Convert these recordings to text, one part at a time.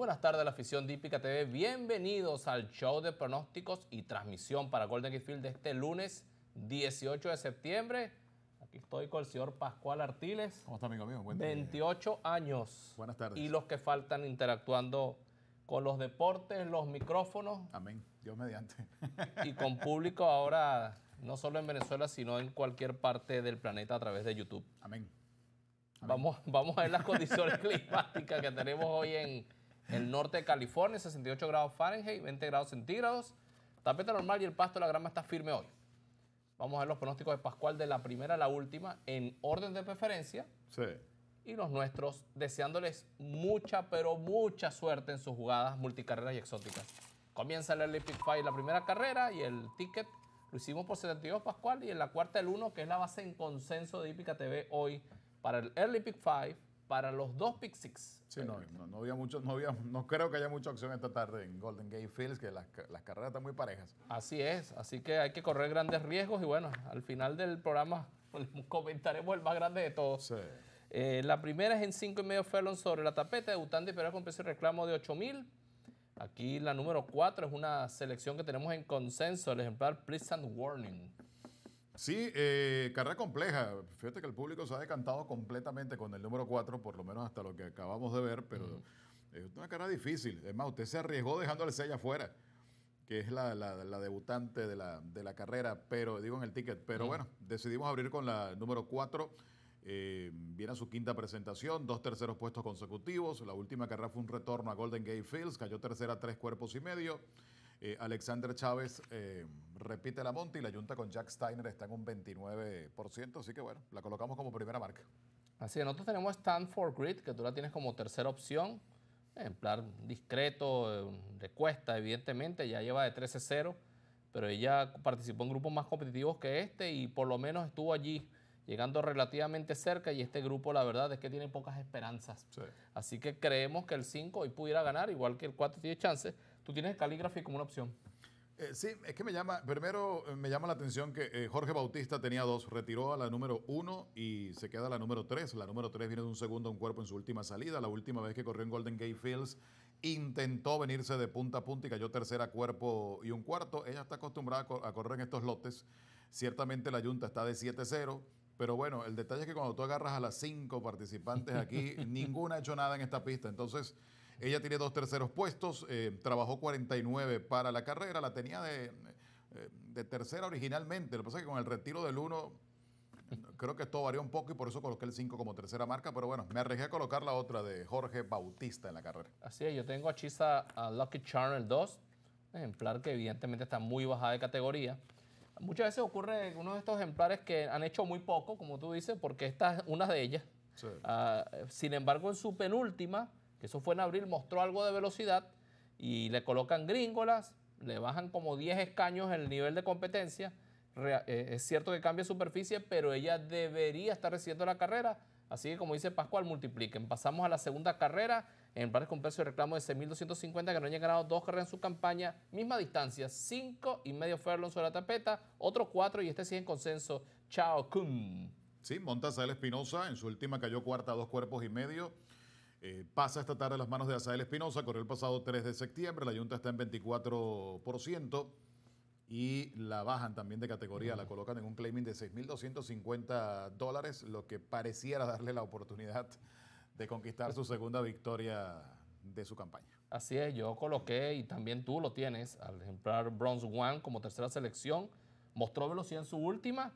buenas tardes la afición Dípica TV. Bienvenidos al show de pronósticos y transmisión para Golden Field de este lunes 18 de septiembre. Aquí estoy con el señor Pascual Artiles. ¿Cómo está, amigo mío? 28 años. Buenas tardes. Y los que faltan interactuando con los deportes, los micrófonos. Amén. Dios mediante. y con público ahora, no solo en Venezuela, sino en cualquier parte del planeta a través de YouTube. Amén. Vamos, vamos a ver las condiciones climáticas que tenemos hoy en, el norte de California, 68 grados Fahrenheit, 20 grados centígrados. Tapeta normal y el pasto de la grama está firme hoy. Vamos a ver los pronósticos de Pascual de la primera a la última en orden de preferencia. Sí. Y los nuestros deseándoles mucha, pero mucha suerte en sus jugadas multicarreras y exóticas. Comienza el Early Pick Five, la primera carrera y el ticket lo hicimos por 72 Pascual y en la cuarta el 1, que es la base en consenso de Hípica TV hoy para el Early Pick 5 para los dos pick six. Sí, no, no, había mucho, no, había, no creo que haya mucha opción esta tarde en Golden Gate Fields, que las, carreras están muy parejas. Así es, así que hay que correr grandes riesgos y bueno, al final del programa comentaremos el más grande de todos. Sí. Eh, la primera es en 5 y medio felon sobre la tapeta, debutante y pero con precio reclamo de 8.000. Aquí la número 4 es una selección que tenemos en consenso, el ejemplar Pleasant Warning. Sí, eh, carrera compleja. Fíjate que el público se ha decantado completamente con el número 4, por lo menos hasta lo que acabamos de ver, pero es una carrera difícil. Es más, usted se arriesgó dejando allá afuera, que es la, debutante de la, carrera, pero digo en el ticket. Pero bueno, decidimos abrir con la número 4. Eh, viene a su quinta presentación, dos terceros puestos consecutivos. La última carrera fue un retorno a Golden Gate Fields, cayó tercera tres cuerpos y medio. Eh, Alexander Chávez eh, repite la monta y la Junta con Jack Steiner está en un 29%, así que bueno, la colocamos como primera marca. Así es, nosotros tenemos Stanford Grid, que tú la tienes como tercera opción, en plan discreto, de cuesta, evidentemente, ya lleva de 13-0, pero ella participó en grupos más competitivos que este y por lo menos estuvo allí llegando relativamente cerca y este grupo la verdad es que tiene pocas esperanzas. Así que creemos que el 5 hoy pudiera ganar, igual que el 4 tiene chances, Tú tienes calligraphy como una opción. Eh, sí, es que me llama, primero eh, me llama la atención que eh, Jorge Bautista tenía dos, retiró a la número uno y se queda la número tres. La número tres viene de un segundo a un cuerpo en su última salida. La última vez que corrió en Golden Gate Fields intentó venirse de punta a punta y cayó tercera cuerpo y un cuarto. Ella está acostumbrada a correr en estos lotes. Ciertamente la Junta está de 7-0. Pero bueno, el detalle es que cuando tú agarras a las cinco participantes aquí, ninguna ha hecho nada en esta pista. Entonces, ella tiene dos terceros puestos, eh, trabajó 49 para la carrera, la tenía eh, de, tercera originalmente. Lo que pasa es que con el retiro del uno, creo que esto varió un poco y por eso coloqué el 5 como tercera marca, pero bueno, me arriesgué a colocar la otra de Jorge Bautista en la carrera. Así es, yo tengo a Chisa a Lucky Charm el 2, ejemplar que evidentemente está muy bajada de categoría. Muchas veces ocurre uno de estos ejemplares que han hecho muy poco, como tú dices, porque esta es una de ellas. Ah, sin embargo, en su penúltima, que eso fue en abril, mostró algo de velocidad y le colocan gringolas, le bajan como 10 escaños el nivel de competencia. Eh, es cierto que cambia superficie, pero ella debería estar recibiendo la carrera Así que como dice Pascual, multipliquen. Pasamos a la segunda carrera en el con precio de reclamo de 6.250 que no han ganado dos carreras en su campaña, misma distancia, cinco y medio furlong sobre la tapeta, otros cuatro y este sigue en consenso, Chao Kun. Sí, Asael Espinosa, en su última cayó cuarta a dos cuerpos y medio. Eh, pasa esta tarde a las manos de Azael Espinosa, corrió el pasado 3 de septiembre, la Junta está en 24% y la bajan también de categoría, la colocan en un claiming de 6.250 dólares, lo que pareciera darle la oportunidad de conquistar su segunda victoria de su campaña. Así es, yo coloqué, y también tú lo tienes, al ejemplar Bronze One como tercera selección, mostró velocidad en su última,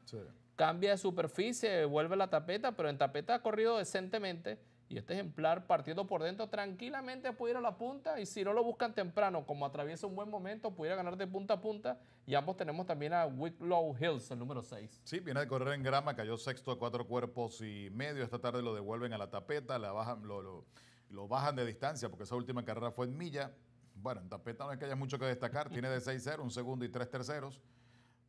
cambia de superficie, vuelve la tapeta, pero en tapeta ha corrido decentemente y este ejemplar, partiendo por dentro, tranquilamente pudiera a la punta y si no lo buscan temprano, como atraviesa un buen momento, pudiera ganar de punta a punta. Y ambos tenemos también a Wicklow Hills, el número 6. Sí, viene de correr en grama, cayó sexto a cuatro cuerpos y medio. Esta tarde lo devuelven a la tapeta, la bajan, lo, lo, lo bajan de distancia porque esa última carrera fue en milla. Bueno, en tapeta no es que haya mucho que destacar, tiene de 6-0, un segundo y tres terceros.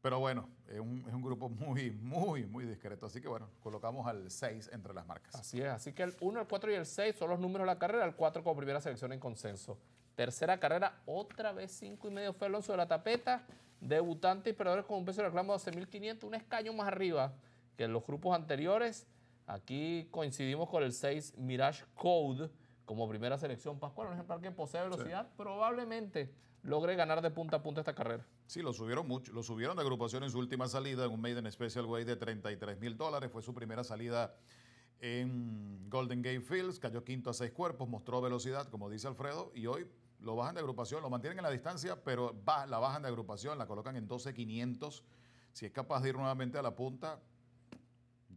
Pero bueno, es un, grupo muy, muy, muy discreto. Así que bueno, colocamos al 6 entre las marcas. Así es, así que el 1, el 4 y el 6 son los números de la carrera. El 4 como primera selección en consenso. Tercera carrera, otra vez 5 y medio fue Alonso de la tapeta. Debutante y perdedores con un peso de reclamo de 12.500, un escaño más arriba que en los grupos anteriores. Aquí coincidimos con el 6 Mirage Code como primera selección, Pascual, un ejemplar que posee velocidad, probablemente logre ganar de punta a punta esta carrera. Sí, lo subieron mucho, lo subieron de agrupación en su última salida en un Maiden Special Way de 33 mil dólares, fue su primera salida en Golden Gate Fields, cayó quinto a seis cuerpos, mostró velocidad, como dice Alfredo, y hoy lo bajan de agrupación, lo mantienen en la distancia, pero la bajan de agrupación, la colocan en 12.500. Si es capaz de ir nuevamente a la punta,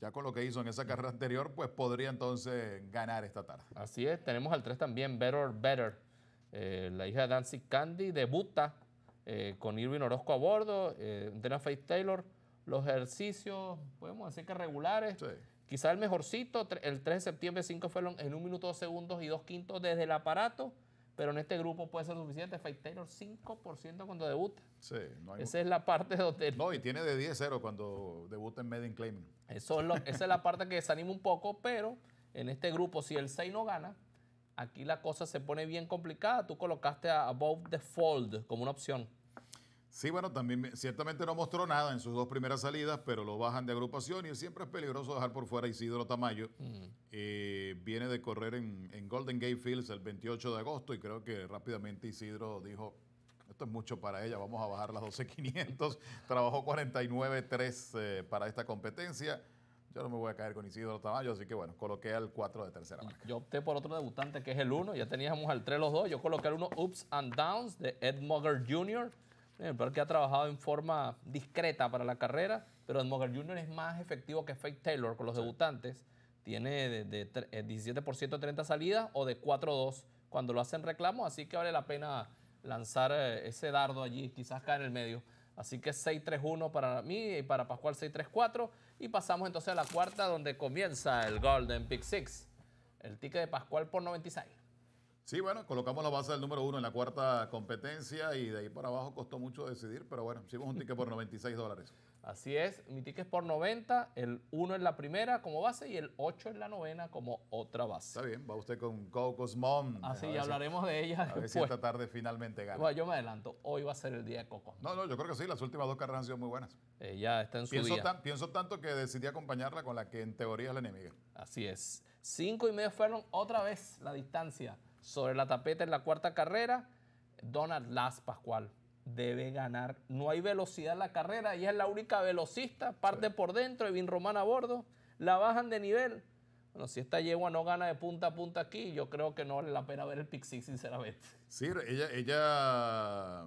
ya con lo que hizo en esa carrera anterior, pues podría entonces ganar esta tarde. Así es, tenemos al 3 también, Better Better. Eh, la hija de Nancy Candy debuta eh, con Irving Orozco a bordo, eh, Faith Taylor. Los ejercicios, podemos decir que regulares. Quizá el mejorcito, el 3 de septiembre, 5 fueron en un minuto, dos segundos y dos quintos desde el aparato pero en este grupo puede ser suficiente. Faith Taylor 5% cuando debuta. Sí, Esa es la parte donde... No, y tiene de 10-0 cuando debuta en Medin Claiming. Eso es lo... esa es la parte que desanima un poco, pero en este grupo, si el 6 no gana, aquí la cosa se pone bien complicada. Tú colocaste a Above the Fold como una opción. Sí, bueno, también ciertamente no mostró nada en sus dos primeras salidas, pero lo bajan de agrupación y siempre es peligroso dejar por fuera a Isidro Tamayo. Mm. Eh, viene de correr en, Golden Gate Fields el 28 de agosto y creo que rápidamente Isidro dijo, esto es mucho para ella, vamos a bajar las 12.500. Trabajó 49.3 eh, para esta competencia. Yo no me voy a caer con Isidro Tamayo, así que bueno, coloqué al 4 de tercera marca. Yo opté por otro debutante que es el 1, ya teníamos al 3 los dos, yo coloqué el 1 Ups and Downs de Ed Mugger Jr., el eh, peor que ha trabajado en forma discreta para la carrera, pero Edmogar Junior es más efectivo que Fake Taylor con los debutantes. Tiene de, de, 30 eh, salidas o de 4-2 cuando lo hacen reclamo, así que vale la pena lanzar eh, ese dardo allí, quizás cae en el medio. Así que 6-3-1 para mí y para Pascual 6-3-4. Y pasamos entonces a la cuarta donde comienza el Golden Pick Six. El ticket de Pascual por 96. Sí, bueno, colocamos la base del número uno en la cuarta competencia y de ahí para abajo costó mucho decidir, pero bueno, hicimos un ticket por 96 dólares. Así es, mi ticket es por 90, el uno es la primera como base y el 8 en la novena como otra base. Está bien, va usted con Cocos Mom. Así, ah, ya hablaremos de ella. A ver si esta tarde finalmente gana. Bueno, yo me adelanto, hoy va a ser el día de Cocos. No, no, yo creo que sí, las últimas dos carreras han sido muy buenas. Ella eh, está en su pienso día. pienso tanto que decidí acompañarla con la que en teoría es la enemiga. Así es. Cinco y medio fueron otra vez la distancia sobre la tapeta en la cuarta carrera, Donald Las Pascual debe ganar. No hay velocidad en la carrera, ella es la única velocista, parte por dentro, Evin Román a bordo, la bajan de nivel. Bueno, si esta yegua no gana de punta a punta aquí, yo creo que no vale la pena ver el Pixie, sinceramente. Sí, ella, ella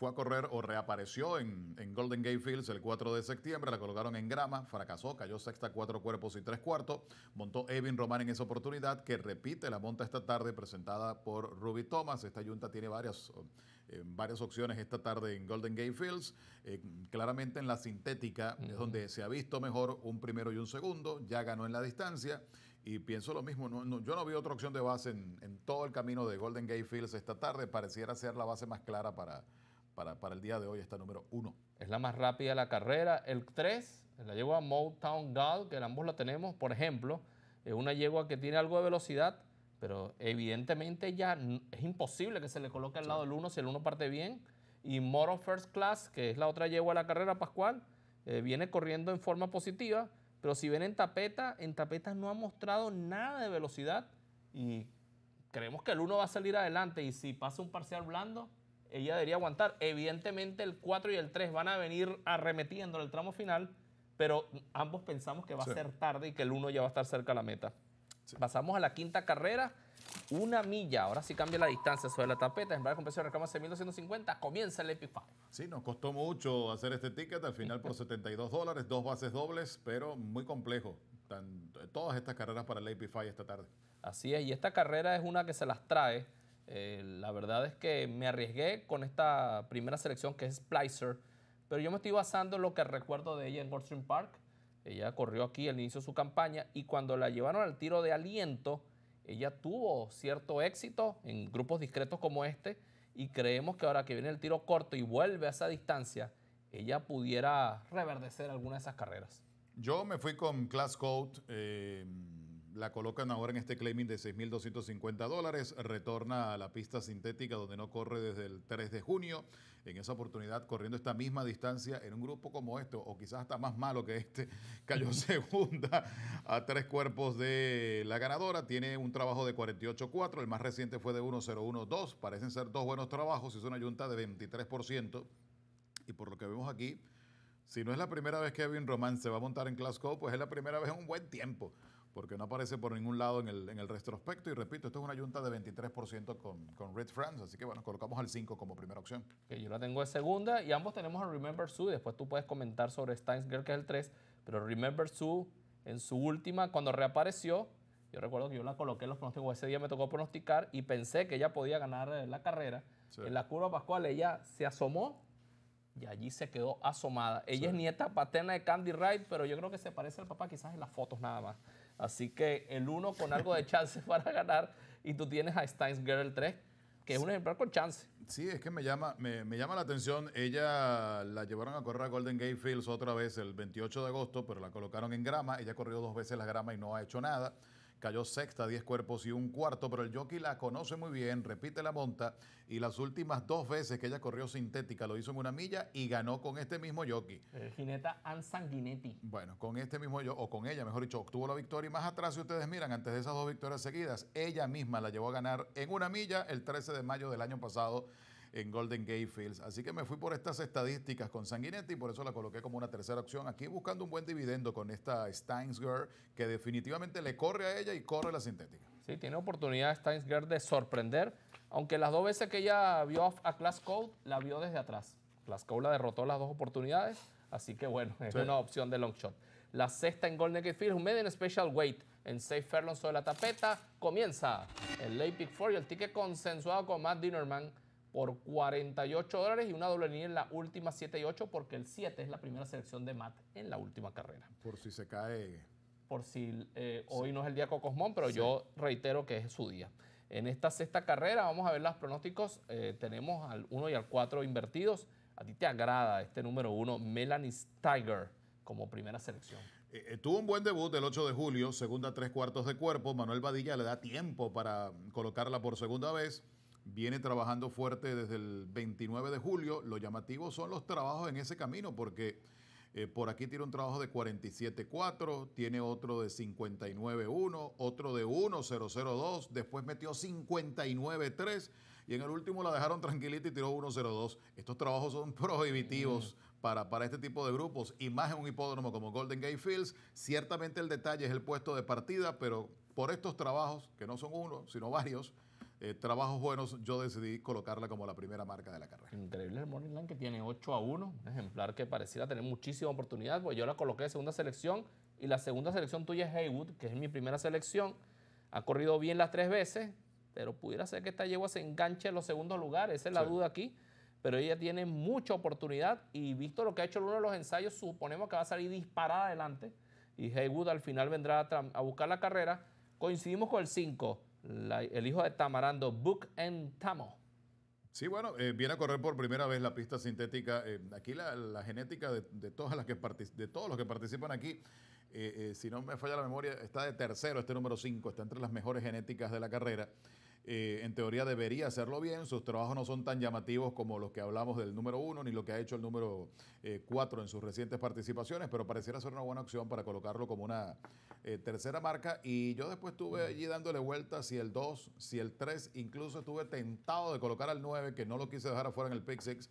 fue a correr o reapareció en, Golden Gate Fields el 4 de septiembre, la colocaron en grama, fracasó, cayó sexta, cuatro cuerpos y tres cuartos. Montó Evin Román en esa oportunidad, que repite la monta esta tarde presentada por Ruby Thomas. Esta yunta tiene varias, eh, varias opciones esta tarde en Golden Gate Fields. Eh, claramente en la sintética es donde se ha visto mejor un primero y un segundo, ya ganó en la distancia. Y pienso lo mismo, yo no vi otra opción de base en todo el camino de Golden Gate Fields esta tarde, pareciera ser la base más clara para, para, el día de hoy está número uno. Es la más rápida de la carrera. El 3 la yegua Motown gall que ambos la tenemos, por ejemplo, es una yegua que tiene algo de velocidad, pero evidentemente ya es imposible que se le coloque al lado del 1 si el uno parte bien. Y Moro First Class, que es la otra yegua de la carrera, Pascual, eh, viene corriendo en forma positiva, pero si ven en tapeta, en tapeta no ha mostrado nada de velocidad y creemos que el uno va a salir adelante y si pasa un parcial blando, ella debería aguantar. Evidentemente el 4 y el 3 van a venir arremetiendo en el tramo final, pero ambos pensamos que va a ser tarde y que el 1 ya va a estar cerca de la meta. Pasamos a la quinta carrera, una milla. Ahora sí cambia la distancia sobre la tapeta. En con precio de reclamo 1250, Comienza el Epic 5 Sí, nos costó mucho hacer este ticket. Al final por 72 dólares, dos bases dobles, pero muy complejo. todas estas carreras para el AP5 esta tarde. Así es, y esta carrera es una que se las trae eh, la verdad es que me arriesgué con esta primera selección que es Splicer, pero yo me estoy basando en lo que recuerdo de ella en Goldstream Park. Ella corrió aquí al inicio de su campaña y cuando la llevaron al tiro de aliento, ella tuvo cierto éxito en grupos discretos como este y creemos que ahora que viene el tiro corto y vuelve a esa distancia, ella pudiera reverdecer alguna de esas carreras. Yo me fui con Class Coat eh, la colocan ahora en este claiming de 6.250 dólares. Retorna a la pista sintética donde no corre desde el 3 de junio. En esa oportunidad, corriendo esta misma distancia en un grupo como este, o quizás hasta más malo que este, cayó segunda a tres cuerpos de la ganadora. Tiene un trabajo de 48.4. El más reciente fue de 1.012. Parecen ser dos buenos trabajos. Hizo una yunta de 23%. Y por lo que vemos aquí, si no es la primera vez que Evin Román se va a montar en Glasgow, pues es la primera vez en un buen tiempo porque no aparece por ningún lado en el, en el retrospecto. Y repito, esto es una yunta de 23% con, con Red Friends. así que bueno, colocamos al 5 como primera opción. Que yo la tengo de segunda y ambos tenemos a Remember Sue. Después tú puedes comentar sobre Steins Girl, que es el 3, pero Remember Sue en su última, cuando reapareció, yo recuerdo que yo la coloqué en los pronósticos, ese día me tocó pronosticar y pensé que ella podía ganar eh, la carrera. En la curva Pascual ella se asomó y allí se quedó asomada. Ella es nieta paterna de Candy Wright, pero yo creo que se parece al papá quizás en las fotos nada más. Así que el uno con algo de chance para ganar y tú tienes a Steins Girl 3, que es un ejemplar con chance. Sí, es que me llama, me, llama la atención. Ella la llevaron a correr a Golden Gate Fields otra vez el 28 de agosto, pero la colocaron en grama. Ella ha corrido dos veces la grama y no ha hecho nada cayó sexta, 10 cuerpos y un cuarto, pero el jockey la conoce muy bien, repite la monta y las últimas dos veces que ella corrió sintética lo hizo en una milla y ganó con este mismo jockey. El jineta Ansanguinetti. Bueno, con este mismo o con ella, mejor dicho, obtuvo la victoria y más atrás si ustedes miran, antes de esas dos victorias seguidas, ella misma la llevó a ganar en una milla el 13 de mayo del año pasado en Golden Gate Fields. Así que me fui por estas estadísticas con Sanguinetti y por eso la coloqué como una tercera opción aquí, buscando un buen dividendo con esta Steins Girl que definitivamente le corre a ella y corre la sintética. Sí, tiene oportunidad Steins Girl de sorprender, aunque las dos veces que ella vio a Class Code la vio desde atrás. Class Code la derrotó las dos oportunidades, así que bueno, es una opción de long shot. La sexta en Golden Gate Fields, un median Special Weight en Safe sobre la tapeta. Comienza el late pick 4 y el ticket consensuado con Matt Dinnerman por 48 dólares y una doble línea en la última 7 y 8 porque el 7 es la primera selección de Matt en la última carrera. Por si se cae. Por si eh, hoy no es el día Cocosmón, pero yo reitero que es su día. En esta sexta carrera vamos a ver los pronósticos. Eh, tenemos al 1 y al 4 invertidos. A ti te agrada este número 1, Melanie Stiger, como primera selección. Eh, tuvo un buen debut el 8 de julio, segunda tres cuartos de cuerpo. Manuel Badilla le da tiempo para colocarla por segunda vez viene trabajando fuerte desde el 29 de julio. Lo llamativo son los trabajos en ese camino, porque eh, por aquí tiene un trabajo de 47.4, tiene otro de 59.1, otro de 1.002, después metió 59.3 y en el último la dejaron tranquilita y tiró 1.02. Estos trabajos son prohibitivos para, para este tipo de grupos y más en un hipódromo como Golden Gate Fields. Ciertamente el detalle es el puesto de partida, pero por estos trabajos, que no son uno, sino varios, eh, trabajos buenos, yo decidí colocarla como la primera marca de la carrera. Increíble el Morning que tiene 8 a 1, un ejemplar que pareciera tener muchísima oportunidad, pues yo la coloqué de segunda selección y la segunda selección tuya es Haywood, que es mi primera selección. Ha corrido bien las tres veces, pero pudiera ser que esta yegua se enganche en los segundos lugares, esa es la duda aquí. Pero ella tiene mucha oportunidad y visto lo que ha hecho en uno de los ensayos, suponemos que va a salir disparada adelante y Haywood al final vendrá a, a buscar la carrera. Coincidimos con el 5 el hijo de Tamarando, Book and Tamo. Sí, bueno, eh, viene a correr por primera vez la pista sintética. Eh, aquí la, genética de, todas las que de todos los que participan aquí, eh, si no me falla la memoria, está de tercero, este número 5, está entre las mejores genéticas de la carrera. Eh, en teoría debería hacerlo bien, sus trabajos no son tan llamativos como los que hablamos del número uno, ni lo que ha hecho el número 4 eh, en sus recientes participaciones, pero pareciera ser una buena opción para colocarlo como una eh, tercera marca. Y yo después estuve allí dándole vueltas si el 2, si el 3, incluso estuve tentado de colocar al 9, que no lo quise dejar afuera en el pick six,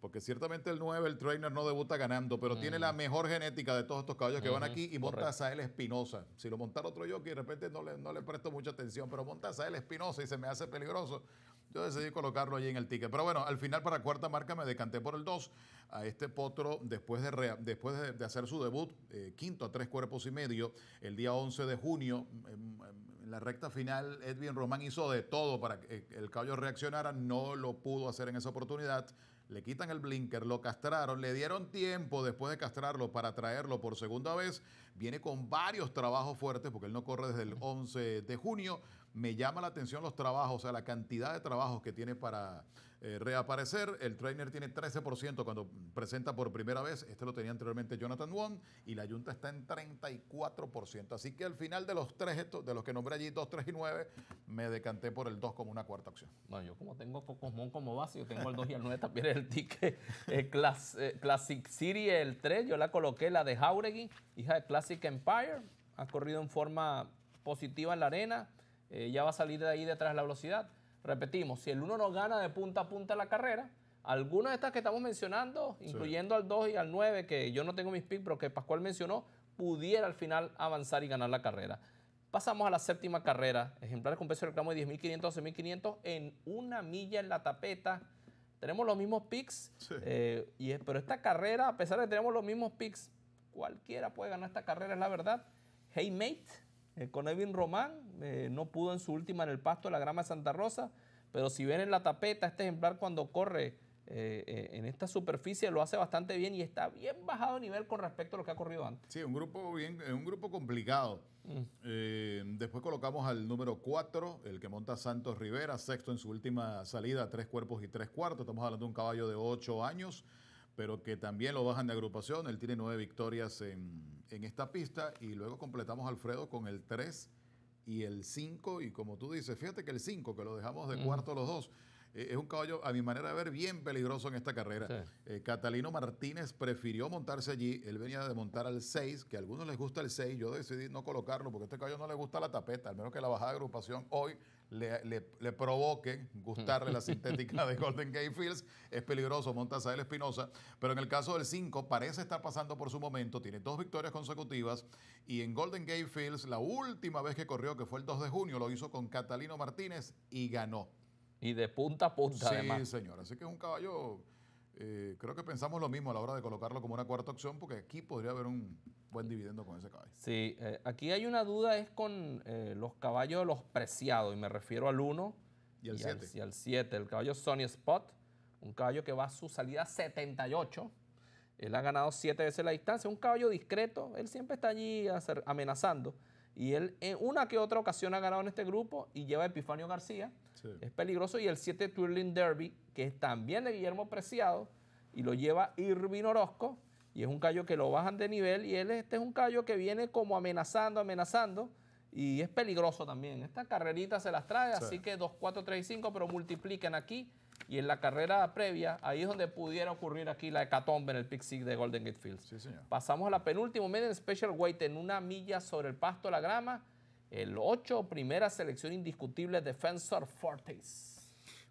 porque ciertamente el 9, el trainer, no debuta ganando, pero tiene la mejor genética de todos estos caballos que van aquí y monta a Espinosa. Si lo montara otro jockey, de repente no le, no le presto mucha atención, pero monta a Espinosa y se me hace peligroso. Yo decidí colocarlo allí en el ticket. Pero bueno, al final para cuarta marca me decanté por el 2. A este potro, después de, después de, hacer su debut, eh, quinto a tres cuerpos y medio, el día 11 de junio, em, em, en la recta final Edwin Román hizo de todo para que eh, el caballo reaccionara, no lo pudo hacer en esa oportunidad. Le quitan el blinker, lo castraron, le dieron tiempo después de castrarlo para traerlo por segunda vez. Viene con varios trabajos fuertes porque él no corre desde el 11 de junio. Me llama la atención los trabajos, o sea, la cantidad de trabajos que tiene para eh, reaparecer, el trainer tiene 13% cuando presenta por primera vez, este lo tenía anteriormente Jonathan Wong, y la Junta está en 34%. Así que al final de los tres, de los que nombré allí, 2, 3 y 9, me decanté por el 2 como una cuarta opción. No, yo como tengo Cosmón como base, yo tengo el 2 y el 9 también el ticket eh, eh, Classic City, el 3, yo la coloqué, la de Jauregui, hija de Classic Empire, ha corrido en forma positiva en la arena, ya va a salir de ahí detrás de la velocidad Repetimos, si el 1 no gana de punta a punta la carrera, algunas de estas que estamos mencionando, incluyendo al 2 y al 9, que yo no tengo mis picks, pero que Pascual mencionó, pudiera al final avanzar y ganar la carrera. Pasamos a la séptima carrera, ejemplares con peso de reclamo de 10.500 12.500 en una milla en la tapeta. Tenemos los mismos picks, eh, y, pero esta carrera, a pesar de que tenemos los mismos picks, cualquiera puede ganar esta carrera, es la verdad. Hey Mate, eh, con Evin Román eh, no pudo en su última en el pasto de la grama de Santa Rosa, pero si ven en la tapeta, este ejemplar cuando corre eh, en esta superficie lo hace bastante bien y está bien bajado de nivel con respecto a lo que ha corrido antes. Sí, un grupo, bien, un grupo complicado. Mm. después colocamos al número 4, el que monta Santos Rivera, sexto en su última salida, tres cuerpos y tres cuartos. Estamos hablando de un caballo de ocho años pero que también lo bajan de agrupación. Él tiene nueve victorias en, esta pista y luego completamos Alfredo con el 3 y el 5 y como tú dices, fíjate que el 5, que lo dejamos de cuarto los dos, eh, es un caballo, a mi manera de ver, bien peligroso en esta carrera. Eh, Catalino Martínez prefirió montarse allí, él venía de montar al 6, que a algunos les gusta el 6, yo decidí no colocarlo porque este caballo no le gusta la tapeta, al menos que la bajada de agrupación hoy le, le, provoque gustarle la mm. sintética de Golden Gate Fields. Es peligroso Montasael Espinosa, pero en el caso del 5 parece estar pasando por su momento, tiene dos victorias consecutivas y en Golden Gate Fields la última vez que corrió, que fue el 2 de junio, lo hizo con Catalino Martínez y ganó. Y de punta a punta, además. Sí, señor. Así que es un caballo eh, creo que pensamos lo mismo a la hora de colocarlo como una cuarta opción, porque aquí podría haber un buen dividendo con ese caballo. Sí, eh, aquí hay una duda, es con eh, los caballos los preciados, y me refiero al 1 y al 7. Y al 7, el caballo Sony Spot, un caballo que va a su salida 78. Él ha ganado 7 veces la distancia, un caballo discreto, él siempre está allí amenazando. Y él en una que otra ocasión ha ganado en este grupo y lleva a Epifanio García es peligroso. Y el 7 Twirling Derby, que es también de Guillermo Preciado, y lo lleva Irvin Orozco. Y es un callo que lo bajan de nivel. Y él, este es un callo que viene como amenazando, amenazando. Y es peligroso también. Esta carrerita se las trae, así que 2, 4, 3 y 5, pero multipliquen aquí. Y en la carrera previa, ahí es donde pudiera ocurrir aquí la hecatombe en el pick six de Golden Gate Fields. Pasamos a la penúltima media en Special Weight en una milla sobre el pasto, la grama el 8, primera selección indiscutible defensor Fortis.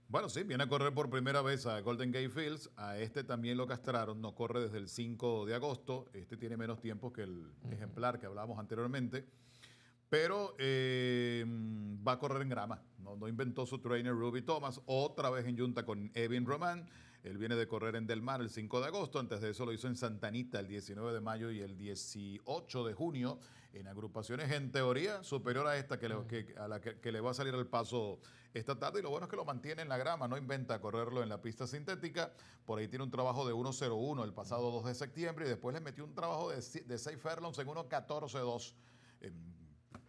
Bueno, sí, viene a correr por primera vez a Golden Gate Fields. A este también lo castraron, no corre desde el 5 de agosto. Este tiene menos tiempo que el ejemplar que hablábamos anteriormente. Pero eh, va a correr en grama. No, inventó su trainer Ruby Thomas. Otra vez en junta con Evin Roman. Él viene de correr en Del Mar el 5 de agosto, antes de eso lo hizo en Santanita el 19 de mayo y el 18 de junio en agrupaciones en teoría superior a esta que mm. a la que, le va a salir el paso esta tarde. Y lo bueno es que lo mantiene en la grama, no inventa correrlo en la pista sintética. Por ahí tiene un trabajo de 1.01 el pasado 2 mm. de septiembre y después le metió un trabajo de, de 6 furlongs en 1.14.2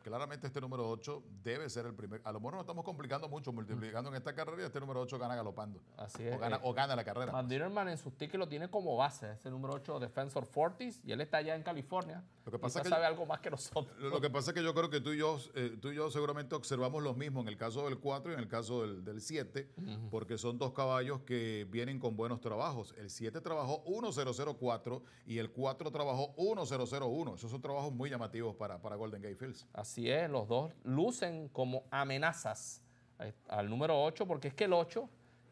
claramente este número 8 debe ser el primer. A lo mejor no estamos complicando mucho multiplicando en esta carrera y este número 8 gana galopando. Así es. Eh, o gana, la carrera. Van pues. en su tickets lo tiene como base, ese número 8 Defensor Fortis, y él está allá en California. Lo que pasa sabe algo más que nosotros. Lo que pasa es que yo creo que tú y yo, eh, tú y yo seguramente observamos lo mismo en el caso del 4 y en el caso del, 7, porque son dos caballos que vienen con buenos trabajos. El 7 trabajó 1004 y el 4 trabajó 1001. Esos son trabajos muy llamativos para, para Golden Gate Fields. Así es, los dos lucen como amenazas eh, al número 8, porque es que el 8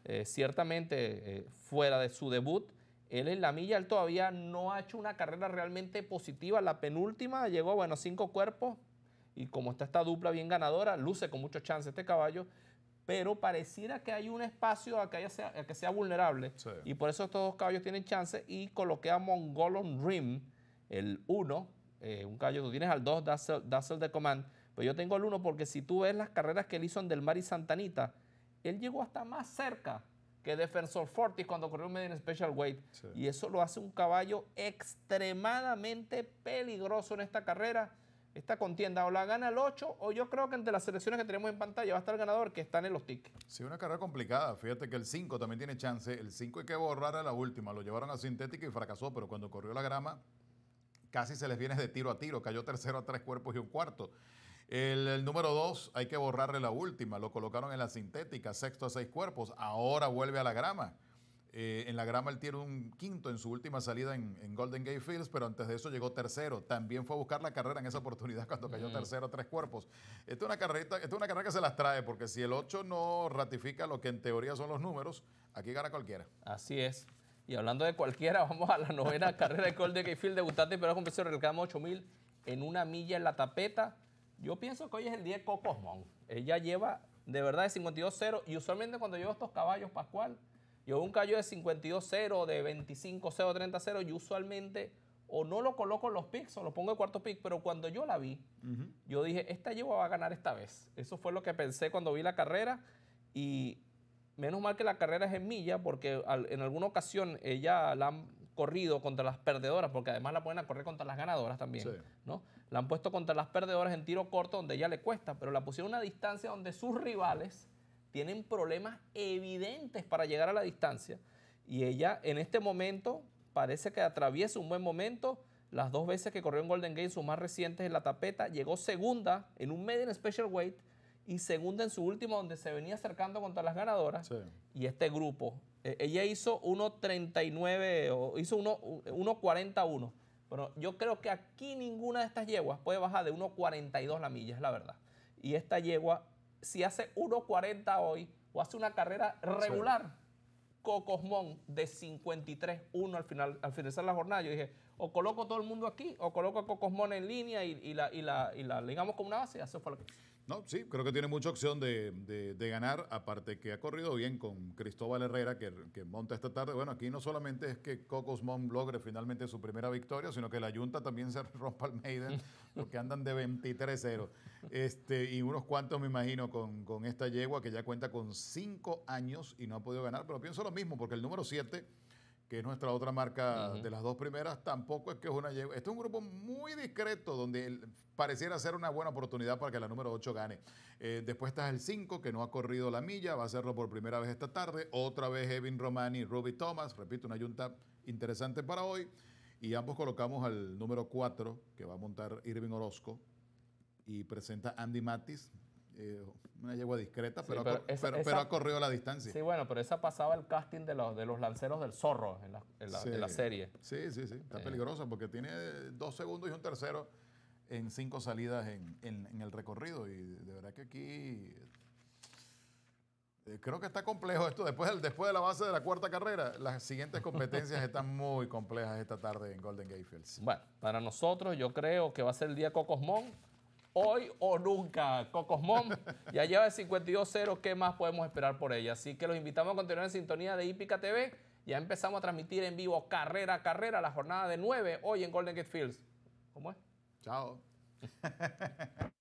eh, ciertamente fuera de su debut él en la milla, él todavía no ha hecho una carrera realmente positiva. La penúltima llegó, bueno, cinco cuerpos. Y como está esta dupla bien ganadora, luce con mucho chance este caballo. Pero pareciera que hay un espacio a que, sea, que sea vulnerable. Y por eso estos dos caballos tienen chance. Y coloqué a Mongolon Rim, el uno, eh, un caballo, tú tienes al 2, Dazzle, de Command. Pero pues yo tengo el uno porque si tú ves las carreras que él hizo en Del Mar y Santanita, él llegó hasta más cerca que Defensor Fortis cuando corrió un en special weight. Y eso lo hace un caballo extremadamente peligroso en esta carrera. Esta contienda o la gana el 8 o yo creo que entre las selecciones que tenemos en pantalla va a estar el ganador que están en los tickets. Sí, una carrera complicada. Fíjate que el 5 también tiene chance. El 5 hay que borrar a la última. Lo llevaron a sintética y fracasó, pero cuando corrió la grama casi se les viene de tiro a tiro. Cayó tercero a tres cuerpos y un cuarto. El, número dos, hay que borrarle la última. Lo colocaron en la sintética, sexto a seis cuerpos. Ahora vuelve a la grama. Eh, en la grama él tiene un quinto en su última salida en, Golden Gate Fields, pero antes de eso llegó tercero. También fue a buscar la carrera en esa oportunidad cuando cayó mm. tercero a tres cuerpos. Esta es, una una carrera que se las trae, porque si el 8 no ratifica lo que en teoría son los números, aquí gana cualquiera. Así es. Y hablando de cualquiera, vamos a la novena carrera de Golden Gate Field debutante, pero comenzó el ocho 8000 en una milla en la tapeta. Yo pienso que hoy es el día de Mon. Ella lleva de verdad de 52-0 y usualmente cuando llevo estos caballos, Pascual, llevo un caballo de 52-0, de 25-0, 30-0 y usualmente o no lo coloco en los picks o lo pongo en cuarto pick, pero cuando yo la vi, yo dije, esta yegua a ganar esta vez. Eso fue lo que pensé cuando vi la carrera y menos mal que la carrera es en milla porque en alguna ocasión ella la han corrido contra las perdedoras, porque además la pueden correr contra las ganadoras también, la han puesto contra las perdedoras en tiro corto donde ella le cuesta, pero la pusieron a una distancia donde sus rivales tienen problemas evidentes para llegar a la distancia. Y ella en este momento parece que atraviesa un buen momento. Las dos veces que corrió en Golden Gate, sus más recientes en la tapeta, llegó segunda en un medium special weight y segunda en su último donde se venía acercando contra las ganadoras. Y este grupo, eh, ella hizo 1.39 o hizo 1.41. Bueno, yo creo que aquí ninguna de estas yeguas puede bajar de 1.42 la milla, es la verdad. Y esta yegua, si hace 1.40 hoy o hace una carrera regular, Cocosmón de 53-1 al final, al finalizar la jornada, yo dije, o coloco todo el mundo aquí, o coloco a Cocosmón en línea y, la, ligamos con una base, eso fue lo no, sí, creo que tiene mucha opción de, ganar, aparte que ha corrido bien con Cristóbal Herrera, que, monta esta tarde. Bueno, aquí no solamente es que Cocos Mom logre finalmente su primera victoria, sino que la Junta también se rompa al Maiden, porque andan de 23-0. Este, y unos cuantos, me imagino, con, con esta yegua que ya cuenta con cinco años y no ha podido ganar. Pero pienso lo mismo, porque el número siete que es nuestra otra marca de las dos primeras, tampoco es que es una... Este es un grupo muy discreto donde pareciera ser una buena oportunidad para que la número 8 gane. Eh, después está el 5, que no ha corrido la milla, va a hacerlo por primera vez esta tarde. Otra vez Evin Romani, Ruby Thomas, repito, una yunta interesante para hoy. Y ambos colocamos al número 4, que va a montar Irving Orozco, y presenta Andy Mattis, eh, una yegua discreta, pero, ha, corrido la distancia. Sí, bueno, pero esa pasaba el casting de los, de los lanceros del zorro en la, serie. Sí, sí, sí. Está eh. peligrosa porque tiene dos segundos y un tercero en cinco salidas en, el recorrido. Y de verdad que aquí eh, Creo que está complejo esto. Después, después de la base de la cuarta carrera, las siguientes competencias están muy complejas esta tarde en Golden Gate Fields. Bueno, para nosotros yo creo que va a ser el día Cocosmón hoy o nunca. Cocosmón ya lleva el 52-0. ¿Qué más podemos esperar por ella? Así que los invitamos a continuar en sintonía de Hípica TV. Ya empezamos a transmitir en vivo carrera a carrera la jornada de 9 hoy en Golden Gate Fields. ¿Cómo es? Chao.